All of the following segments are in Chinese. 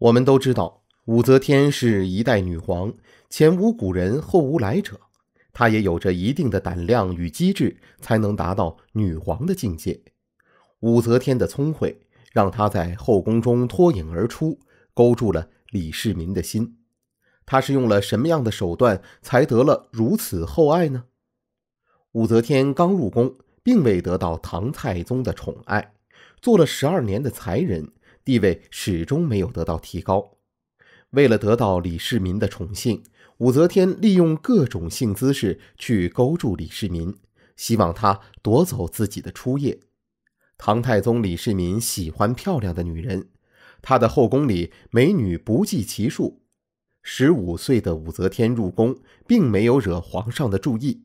我们都知道，武则天是一代女皇，前无古人，后无来者。她也有着一定的胆量与机智，才能达到女皇的境界。武则天的聪慧，让她在后宫中脱颖而出，勾住了李世民的心。她是用了什么样的手段，才得了如此厚爱呢？武则天刚入宫，并未得到唐太宗的宠爱，做了十二年的才人。地位始终没有得到提高。为了得到李世民的宠幸，武则天利用各种性姿势去勾住李世民，希望他夺走自己的初夜。唐太宗李世民喜欢漂亮的女人，他的后宫里美女不计其数。十五岁的武则天入宫，并没有惹皇上的注意。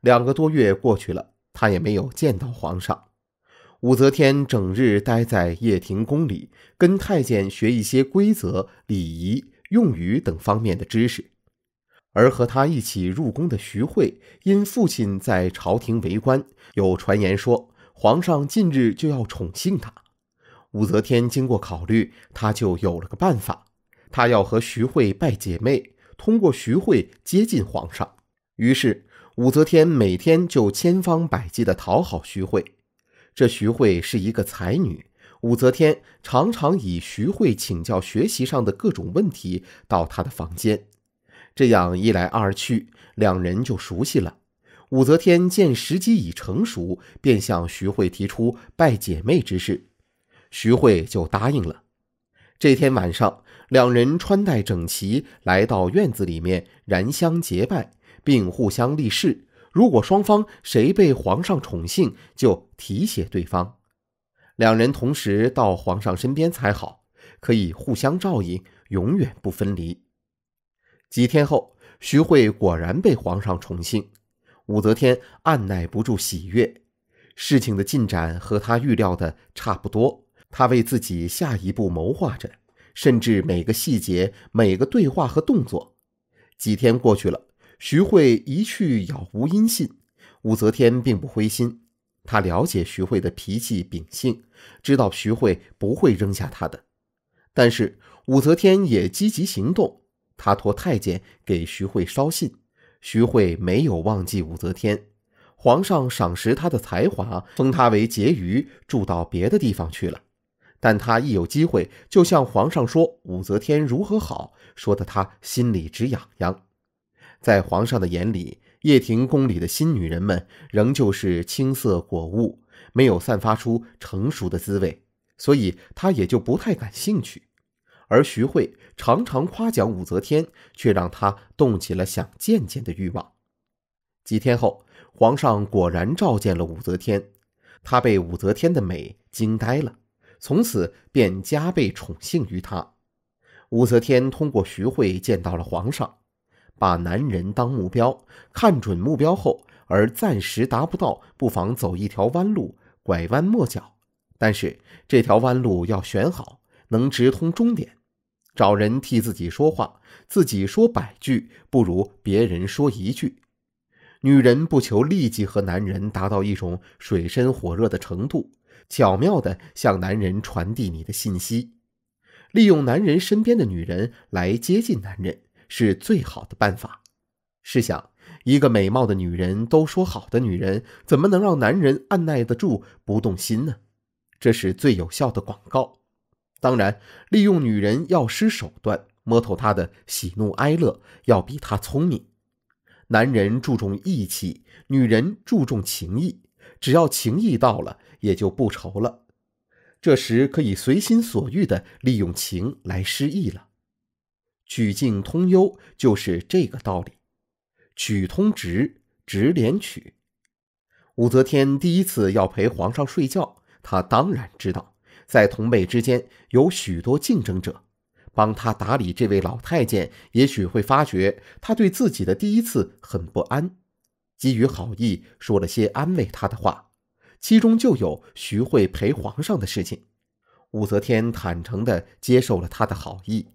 两个多月过去了，她也没有见到皇上。武则天整日待在掖庭宫里，跟太监学一些规则、礼仪、用语等方面的知识。而和她一起入宫的徐惠，因父亲在朝廷为官，有传言说皇上近日就要宠幸她。武则天经过考虑，她就有了个办法：她要和徐慧拜姐妹，通过徐慧接近皇上。于是，武则天每天就千方百计的讨好徐慧。这徐慧是一个才女，武则天常常以徐慧请教学习上的各种问题到她的房间，这样一来二去，两人就熟悉了。武则天见时机已成熟，便向徐慧提出拜姐妹之事，徐慧就答应了。这天晚上，两人穿戴整齐，来到院子里面燃香结拜，并互相立誓。如果双方谁被皇上宠幸，就提携对方，两人同时到皇上身边才好，可以互相照应，永远不分离。几天后，徐慧果然被皇上宠幸，武则天按耐不住喜悦。事情的进展和她预料的差不多，她为自己下一步谋划着，甚至每个细节、每个对话和动作。几天过去了。徐慧一去杳无音信，武则天并不灰心。她了解徐慧的脾气秉性，知道徐慧不会扔下她的。但是武则天也积极行动，她托太监给徐慧捎信。徐慧没有忘记武则天，皇上赏识她的才华，封她为婕妤，住到别的地方去了。但她一有机会就向皇上说武则天如何好，说的她心里直痒痒。在皇上的眼里，掖庭宫里的新女人们仍旧是青涩果物，没有散发出成熟的滋味，所以他也就不太感兴趣。而徐慧常常夸奖武则天，却让他动起了想见见的欲望。几天后，皇上果然召见了武则天，他被武则天的美惊呆了，从此便加倍宠幸于她。武则天通过徐慧见到了皇上。把男人当目标，看准目标后，而暂时达不到，不妨走一条弯路，拐弯抹角。但是这条弯路要选好，能直通终点。找人替自己说话，自己说百句，不如别人说一句。女人不求立即和男人达到一种水深火热的程度，巧妙的向男人传递你的信息，利用男人身边的女人来接近男人。是最好的办法。试想，一个美貌的女人都说好的女人，怎么能让男人按耐得住不动心呢？这是最有效的广告。当然，利用女人要施手段，摸透她的喜怒哀乐，要比她聪明。男人注重义气，女人注重情义。只要情义到了，也就不愁了。这时可以随心所欲的利用情来失意了。曲径通幽就是这个道理，曲通直，直连曲。武则天第一次要陪皇上睡觉，她当然知道，在同辈之间有许多竞争者。帮她打理这位老太监，也许会发觉她对自己的第一次很不安。基于好意，说了些安慰她的话，其中就有徐慧陪皇上的事情。武则天坦诚的接受了他的好意。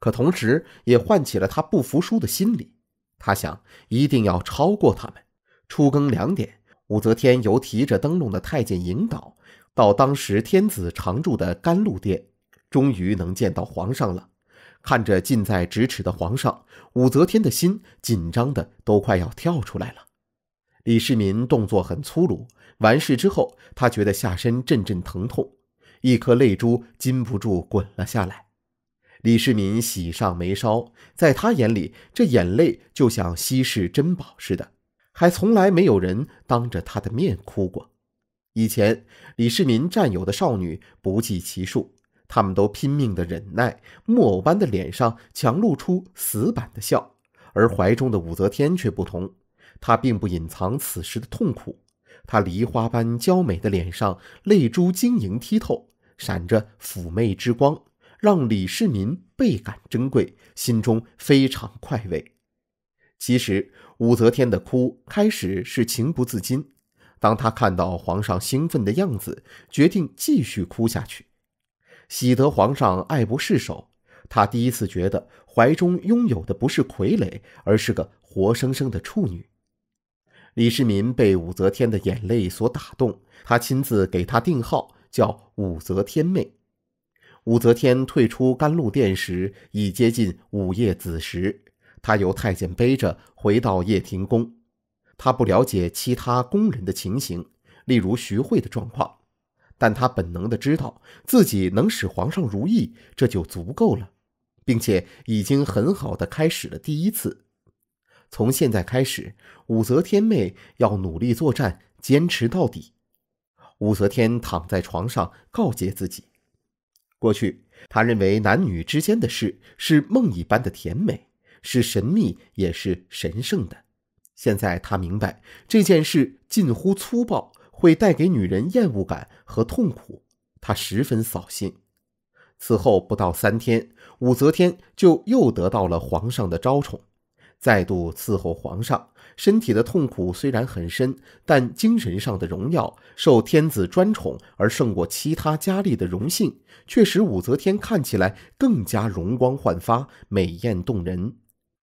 可同时，也唤起了他不服输的心理。他想，一定要超过他们。初更两点，武则天由提着灯笼的太监引导，到当时天子常住的甘露殿，终于能见到皇上了。看着近在咫尺的皇上，武则天的心紧张的都快要跳出来了。李世民动作很粗鲁，完事之后，他觉得下身阵阵疼痛，一颗泪珠禁不住滚了下来。李世民喜上眉梢，在他眼里，这眼泪就像稀世珍宝似的，还从来没有人当着他的面哭过。以前，李世民占有的少女不计其数，他们都拼命的忍耐，木偶般的脸上强露出死板的笑，而怀中的武则天却不同，她并不隐藏此时的痛苦，她梨花般娇美的脸上泪珠晶莹剔透，闪着妩媚之光。让李世民倍感珍贵，心中非常快慰。其实武则天的哭开始是情不自禁，当她看到皇上兴奋的样子，决定继续哭下去，喜得皇上爱不释手。她第一次觉得怀中拥有的不是傀儡，而是个活生生的处女。李世民被武则天的眼泪所打动，他亲自给她定号叫武则天妹。武则天退出甘露殿时，已接近午夜子时。她由太监背着回到掖庭宫。她不了解其他宫人的情形，例如徐慧的状况，但她本能的知道自己能使皇上如意，这就足够了，并且已经很好的开始了第一次。从现在开始，武则天妹要努力作战，坚持到底。武则天躺在床上告诫自己。过去，他认为男女之间的事是梦一般的甜美，是神秘也是神圣的。现在他明白这件事近乎粗暴，会带给女人厌恶感和痛苦，他十分扫兴。此后不到三天，武则天就又得到了皇上的招宠。再度伺候皇上，身体的痛苦虽然很深，但精神上的荣耀，受天子专宠而胜过其他佳丽的荣幸，却使武则天看起来更加容光焕发、美艳动人。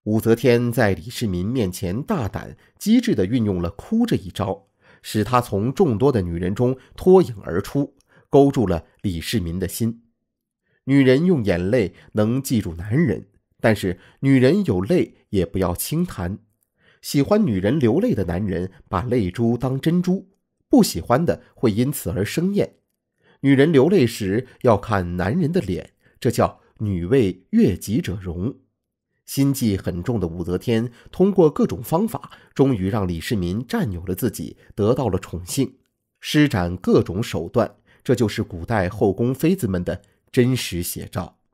武则天在李世民面前大胆机智地运用了哭这一招，使她从众多的女人中脱颖而出，勾住了李世民的心。女人用眼泪能记住男人。但是，女人有泪也不要轻弹。喜欢女人流泪的男人，把泪珠当珍珠；不喜欢的，会因此而生厌。女人流泪时要看男人的脸，这叫“女为悦己者容”。心计很重的武则天，通过各种方法，终于让李世民占有了自己，得到了宠幸，施展各种手段。这就是古代后宫妃子们的真实写照。